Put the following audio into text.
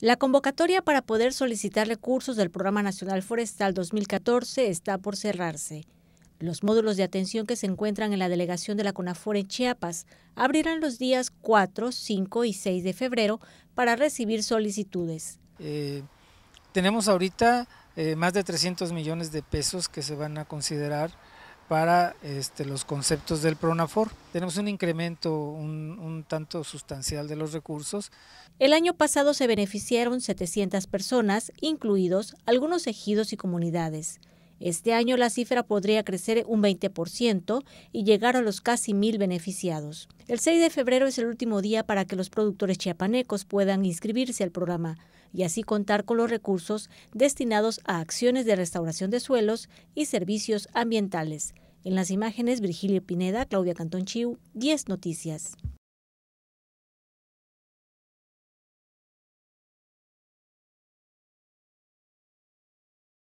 La convocatoria para poder solicitar recursos del Programa Nacional Forestal 2014 está por cerrarse. Los módulos de atención que se encuentran en la delegación de la CONAFOR en Chiapas abrirán los días 4, 5 y 6 de febrero para recibir solicitudes. Eh, tenemos ahorita eh, más de 300 millones de pesos que se van a considerar para este, los conceptos del PRONAFOR. Tenemos un incremento un, un, tanto sustancial de los recursos. El año pasado se beneficiaron 700 personas, incluidos algunos ejidos y comunidades. Este año la cifra podría crecer un 20% y llegar a los casi mil beneficiados. El 6 de febrero es el último día para que los productores chiapanecos puedan inscribirse al programa y así contar con los recursos destinados a acciones de restauración de suelos y servicios ambientales. En las imágenes, Virgilio Pineda, Claudia Cantón Chiu, 10 Noticias.